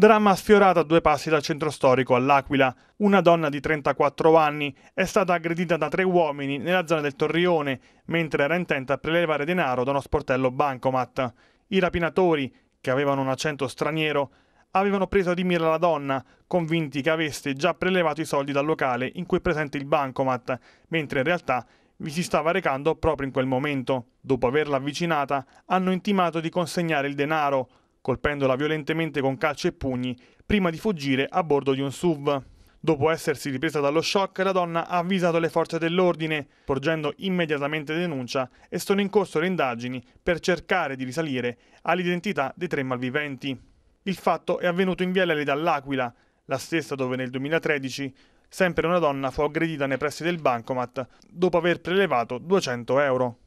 Dramma sfiorato a due passi dal centro storico all'Aquila. Una donna di 34 anni è stata aggredita da tre uomini nella zona del Torrione mentre era intenta a prelevare denaro da uno sportello bancomat. I rapinatori, che avevano un accento straniero, avevano preso di mira la donna, convinti che avesse già prelevato i soldi dal locale in cui è presente il bancomat, mentre in realtà vi si stava recando proprio in quel momento. Dopo averla avvicinata, hanno intimato di consegnare il denaro, colpendola violentemente con calci e pugni, prima di fuggire a bordo di un SUV. Dopo essersi ripresa dallo shock, la donna ha avvisato le forze dell'ordine, porgendo immediatamente denuncia e sono in corso le indagini per cercare di risalire all'identità dei tre malviventi. Il fatto è avvenuto in via Lele dall'Aquila, la stessa dove nel 2013 sempre una donna fu aggredita nei pressi del bancomat dopo aver prelevato 200 euro.